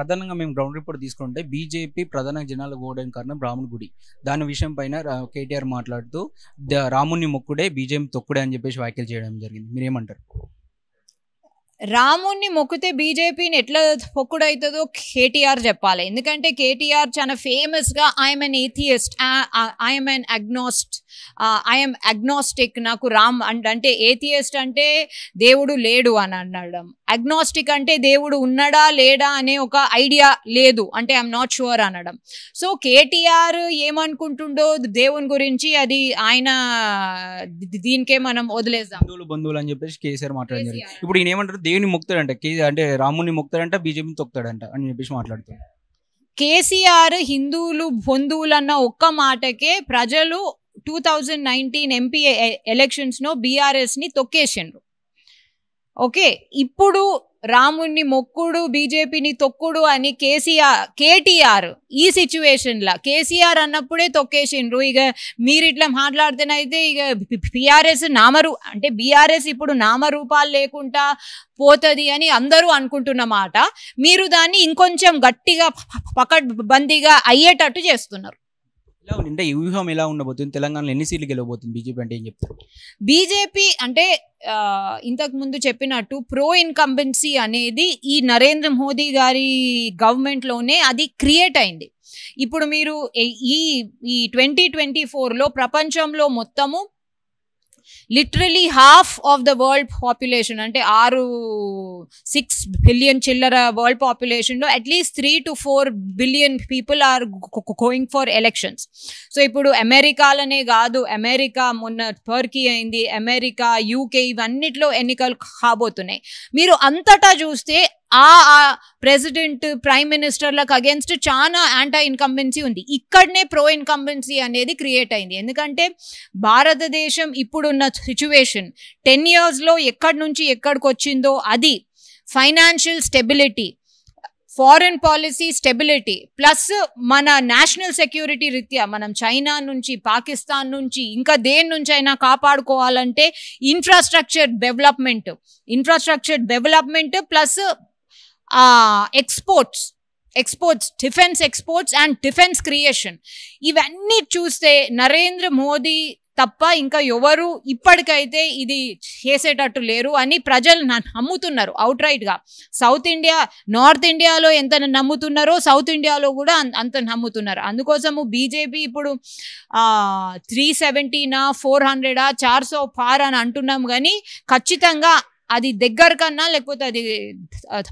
ప్రధానంగా మేము ground report తీసుకుంటే బీజేపీ ప్రధాన జనాలు పోవడానికి కారణం రాముని గుడి దాని విషయం పైన కేటీఆర్ మాట్లాడుతూ రాముని మొక్కుడే బీజేపీ తొక్కుడే అని చెప్పేసి వ్యాఖ్యలు చేయడం జరిగింది మీరేమంటారు రాముణ్ణి మొక్కితే బీజేపీని ఎట్లా పొక్కుడవుతుందో కేటీఆర్ చెప్పాలి ఎందుకంటే కేటీఆర్ చాలా ఫేమస్గా I'm an atheist I'm an agnost I'm agnostic నాకు రామ్ అంటే ఏథియస్ట్ అంటే దేవుడు లేడు అని అనడం అగ్నోస్టిక్ అంటే దేవుడు ఉన్నాడా లేడా అనే ఒక ఐడియా లేదు అంటే ఐఎమ్ నాట్ షూర్ అనడం సో కేటీఆర్ ఏమనుకుంటుండో దేవుని గురించి అది ఆయన దీనికే మనం వదిలేద్దాం బంధువులు అని చెప్పేసి కేసీఆర్ మాట్లాడారు ఇప్పుడు ఈయన ఏమంటారు దేవుని మొక్తాడంట అంటే రాముని మొక్తాడంట బీజేపీని తొక్తాడంట అని చెప్పేసి మాట్లాడుతాడు కేసీఆర్ హిందువులు బంధువులు అన్న ఒక్క మాటకే ప్రజలు టూ థౌజండ్ నైన్టీన్ ఎంపీ ఎలక్షన్స్ను బీఆర్ఎస్ని తొక్కేసిండ్రు ఓకే ఇప్పుడు రాముణ్ణి మొక్కుడు బీజేపీని తొక్కుడు అని కేసీఆర్ కేటీఆర్ ఈ సిచ్యువేషన్లో కేసీఆర్ అన్నప్పుడే తొక్కేసిండ్రు ఇక మీరు ఇట్లా మాట్లాడితేనైతే ఇక బీఆర్ఎస్ నామరు అంటే బీఆర్ఎస్ ఇప్పుడు నామరూపాలు లేకుండా పోతుంది అని అందరూ అనుకుంటున్నమాట మీరు దాన్ని ఇంకొంచెం గట్టిగా పకడ్బందీగా అయ్యేటట్టు చేస్తున్నారు ఎలా ఉంటే ఈ వ్యూహం ఎలా ఉండబోతుంది తెలంగాణలో ఎన్ని సీట్లు గెలవబోతుంది బీజేపీ అంటే ఏం చెప్తారు బీజేపీ అంటే ఇంతకు ముందు చెప్పినట్టు ప్రో ఇన్కంబెన్సీ అనేది ఈ నరేంద్ర మోదీ గారి గవర్నమెంట్లోనే అది క్రియేట్ అయింది ఇప్పుడు మీరు ఈ ఈ ట్వంటీ ట్వంటీ ఫోర్లో ప్రపంచంలో మొత్తము literally half of the world population అంటే ఆరు సిక్స్ బిలియన్ చిల్లర వరల్డ్ పాపులేషన్లో at least three to four billion people are going for elections so ఇప్పుడు అమెరికాలనే కాదు అమెరికా మొన్న టర్కీ అయింది అమెరికా యూకే ఇవన్నిట్లో ఎన్నికలు కాబోతున్నాయి మీరు అంతటా చూస్తే ఆ ప్రెసిడెంట్ ప్రైమ్ మినిస్టర్లకు అగేన్స్ట్ చాలా యాంటీ ఇన్కంబెన్సీ ఉంది ఇక్కడనే ప్రో ఇన్కంబెన్సీ అనేది క్రియేట్ అయింది ఎందుకంటే భారతదేశం ఇప్పుడున్న సిచ్యువేషన్ టెన్ ఇయర్స్లో ఎక్కడి నుంచి ఎక్కడికి వచ్చిందో అది financial stability foreign policy stability plus మన నేషనల్ సెక్యూరిటీ రీత్యా మనం చైనా నుంచి పాకిస్తాన్ నుంచి ఇంకా దేని నుంచి అయినా కాపాడుకోవాలంటే infrastructure development infrastructure development plus exports exports defence exports and defence creation ఇవన్నీ చూస్తే నరేంద్ర మోదీ తప్ప ఇంకా ఎవరు ఇప్పటికైతే ఇది చేసేటట్టు లేరు అని ప్రజలు నమ్ముతున్నారు అవుట్ రైట్గా సౌత్ ఇండియా నార్త్ ఇండియాలో ఎంత నమ్ముతున్నారో సౌత్ ఇండియాలో కూడా అంత నమ్ముతున్నారు అందుకోసము బీజేపీ ఇప్పుడు త్రీ సెవెంటీనా ఫోర్ హండ్రెడా చార్ సో పార్ అని అంటున్నాం కానీ ఖచ్చితంగా అది దగ్గర కన్నా లేకపోతే అది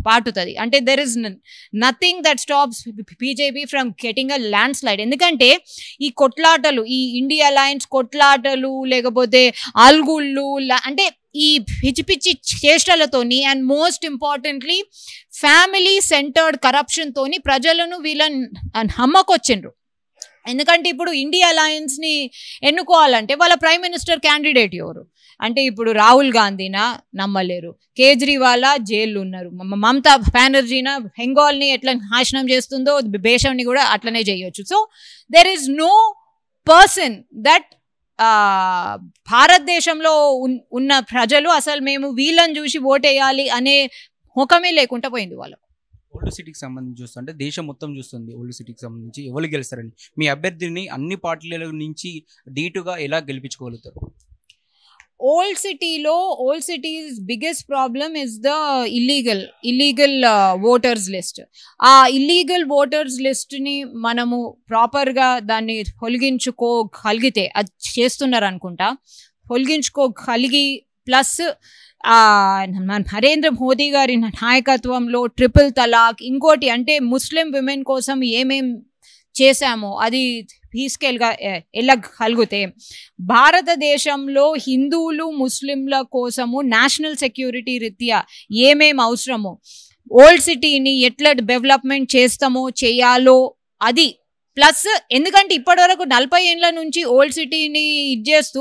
పాటుతుంది అంటే there is nothing that stops BJP from getting a landslide ఎందుకంటే ఈ కొట్లాటలు ఈ ఇండియా అలయన్స్ కొట్లాటలు లేకపోతే అల్గుళ్ళు అంటే ఈ పిచ్చి పిచ్చి చేష్టలతోని and most importantly family centred కరప్షన్తోని ప్రజలను వీళ్ళని హమ్మకొచ్చిండ్రు ఎందుకంటే ఇప్పుడు ఇండియా అలయన్స్ని ఎన్నుకోవాలంటే వాళ్ళ ప్రైమ్ మినిస్టర్ క్యాండిడేట్ ఎవరు అంటే ఇప్పుడు రాహుల్ గాంధీనా నమ్మలేరు కేజ్రీవాల్ జైల్లో ఉన్నారు మమతా బెనర్జీనా బెంగాల్ని ఎట్లా నాశనం చేస్తుందో దేశంని కూడా అట్లనే చేయొచ్చు so there is no person that భారతదేశంలో ఉన్న ప్రజలు అసలు మేము వీళ్ళని చూసి ఓటేయాలి అనే ముఖమే లేకుండా పోయింది వాళ్ళు ఓల్డ్ సిటీకి సంబంధించి చూస్తుంటే దేశం మొత్తం చూస్తుంది ఓల్డ్ సిటీకి సంబంధించి ఎవరు గెలుస్తారని మీ అభ్యర్థిని అన్ని పార్టీల నుంచి డీటుగా ఎలా గెలిపించుకోగలుగుతారు ఓల్డ్ సిటీలో old cities biggest problem is the illegal illegal voters list ఆ ఇల్లీగల్ ఓటర్స్ లిస్ట్ని మనము ప్రాపర్గా దాన్ని తొలగించుకోగలిగితే అది చేస్తున్నారు అనుకుంటా కలిగి ప్లస్ నరేంద్ర మోదీ గారి నాయకత్వంలో ట్రిపుల్ తలాక్ ఇంకోటి అంటే ముస్లిం విమెన్ కోసం ఏమేం చేశామో అది తీసుకెళ్ళ వెళ్ళగలిగితే భారతదేశంలో హిందువులు ముస్లింల కోసము నేషనల్ సెక్యూరిటీ రీత్యా ఏమేమి అవసరమో ఓల్డ్ సిటీని ఎట్లా డెవలప్మెంట్ చేస్తామో చేయాలో అది ప్లస్ ఎందుకంటే ఇప్పటి వరకు నలభై ఏళ్ళ నుంచి ఓల్డ్ సిటీని ఇది చేస్తూ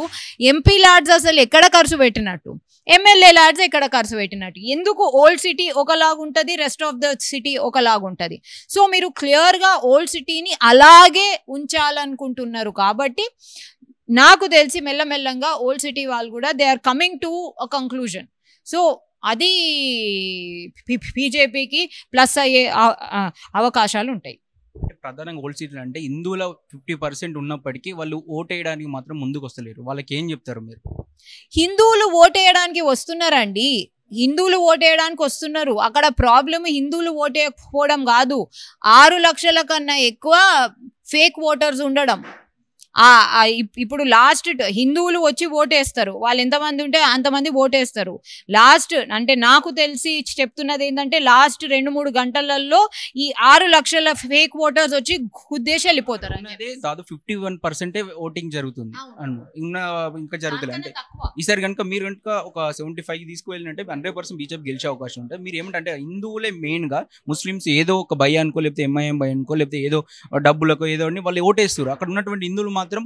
ఎంపీ లాడ్స్ అసలు ఎక్కడ ఖర్చు పెట్టినట్టు ఎమ్మెల్యే ల్యాడ్స్ ఇక్కడ ఖర్చు పెట్టినట్టు ఎందుకు ఓల్డ్ సిటీ ఒకలాగుంటుంది రెస్ట్ ఆఫ్ ద సిటీ ఒకలాగుంటుంది సో మీరు క్లియర్గా ఓల్డ్ సిటీని అలాగే ఉంచాలనుకుంటున్నారు కాబట్టి నాకు తెలిసి మెల్లమెల్లంగా ఓల్డ్ సిటీ వాళ్ళు కూడా they are coming to a conclusion so అది బీజేపీకి ప్లస్ అయ్యే అవకాశాలు ఉంటాయి ప్రధానంగా ఓల్డ్ సీట్లు అంటే హిందువుల ఫిఫ్టీ పర్సెంట్ ఉన్నప్పటికీ వాళ్ళు ఓటేయడానికి మాత్రం ముందుకు వస్తలేరు వాళ్ళకి ఏం చెప్తారు మీరు హిందువులు ఓటేయడానికి వస్తున్నారండి హిందువులు ఓటేయడానికి వస్తున్నారు అక్కడ ప్రాబ్లం హిందువులు ఓటేయకపోవడం కాదు ఆరు లక్షల కన్నా ఎక్కువ ఫేక్ ఓటర్స్ ఉండడం ఇప్పుడు లాస్ట్ హిందువులు వచ్చి ఓటేస్తారు వాళ్ళు ఎంతమంది ఉంటే అంతమంది ఓటేస్తారు లాస్ట్ అంటే నాకు తెలిసి చెప్తున్నది ఏంటంటే లాస్ట్ రెండు మూడు గంటలలో ఈ ఆరు లక్షల ఫేక్ ఓటర్స్ వచ్చి ఉద్దేశం వెళ్ళిపోతారు దాదాపు ఫిఫ్టీ వన్ పర్సెంటే ఓటింగ్ జరుగుతుంది ఇంకా ఇంకా జరుగుతుంది అంటే ఈసారి కనుక మీరు కనుక ఒక సెవెంటీ ఫైవ్ తీసుకువెళ్ళినట్టే హండ్రెడ్ పర్సెంట్ బీజేపీ గెలిచే అవకాశం ఉంటుంది మీరు ఏమంటే హిందువులే మెయిన్ గా ముస్లిమ్స్ ఏదో ఒక భయ అనుకో లేకపోతే ఎంఐఎం భయ అనుకో లేకపోతే ఏదో డబ్బులకు ఏదో వాళ్ళు ఓటేస్తారు అక్కడ ఉన్నటువంటి హిందువులు మాత్రం మాత్రం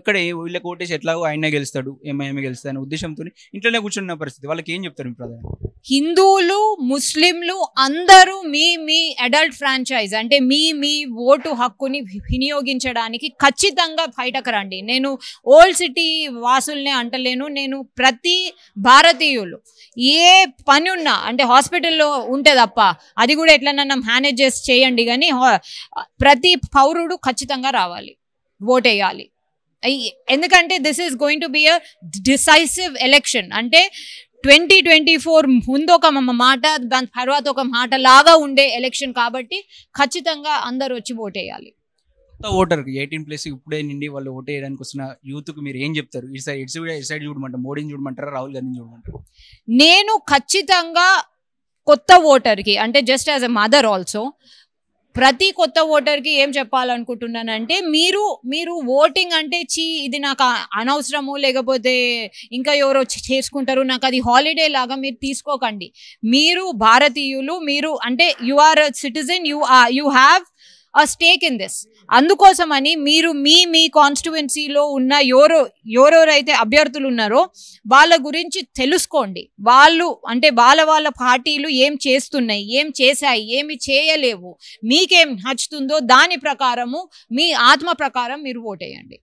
ఇక్కడ వీళ్ళ కోటేసి ఎట్లాగో ఆయనే గెలుస్తాడు ఏమైనా గెలుస్తాడు అనే ఉద్దేశంతో ఇంట్లోనే కూర్చున్న పరిస్థితి వాళ్ళకి ఏం చెప్తారు ప్రధాని హిందువులు ముస్లింలు అందరూ మీ మీ అడల్ట్ ఫ్రాంచైజ్ అంటే మీ మీ ఓటు హక్కుని వినియోగించడానికి ఖచ్చితంగా బయటకు రండి నేను ఓల్డ్ సిటీ వాసుల్నే అంటలేను నేను ప్రతి భారతీయులు ఏ పని ఉన్నా అంటే హాస్పిటల్లో తప్ప అది కూడా ఎట్లన్నా మేనేజ్ చేసి చేయండి కానీ ప్రతి పౌరుడు ఖచ్చితంగా రావాలి ఓట్ వేయాలి ఎందుకంటే this is going to be a decisive election అంటే ట్వంటీ ట్వంటీ ఫోర్ ముందు ఒక మాట దాని తర్వాత ఒక మాట లాగా ఉండే ఎలక్షన్ కాబట్టి ఖచ్చితంగా అందరు వచ్చి ఓటేయాలి కొత్త ఓటర్కి ఎయిటీన్ ప్లస్ ఇప్పుడే నిండి వాళ్ళు ఓట్ వేయడానికి వస్తున్న యూత్కి మీరు ఏం చెప్తారు ఇటు సైడ్ ఇటు సైడ్ చూడమంటారు మోడీని చూడమంటారా రాహుల్ గాంధీని చూడమంటారు నేను ఖచ్చితంగా కొత్త ఓటర్కి అంటే just as a mother also ప్రతి కొత్త ఓటర్కి ఏం చెప్పాలనుకుంటున్నానంటే మీరు మీరు ఓటింగ్ అంటే చీ ఇది నాకు అనవసరము లేకపోతే ఇంకా ఎవరో చేసుకుంటారు నాకు అది హాలిడే లాగా మీరు తీసుకోకండి మీరు భారతీయులు మీరు అంటే you are citizen you you have a stake in this అందుకోసమని మీరు మీ మీ కాన్స్టిట్యువెన్సీలో ఉన్న ఎవరో ఎవరెవరైతే అభ్యర్థులు ఉన్నారో వాళ్ళ గురించి తెలుసుకోండి వాళ్ళు అంటే వాళ్ళ వాళ్ళ పార్టీలు ఏం చేస్తున్నాయి ఏం చేశాయి ఏమి చేయలేవు మీకేం నచ్చుతుందో దాని ప్రకారము మీ ఆత్మ ప్రకారం మీరు ఓటేయండి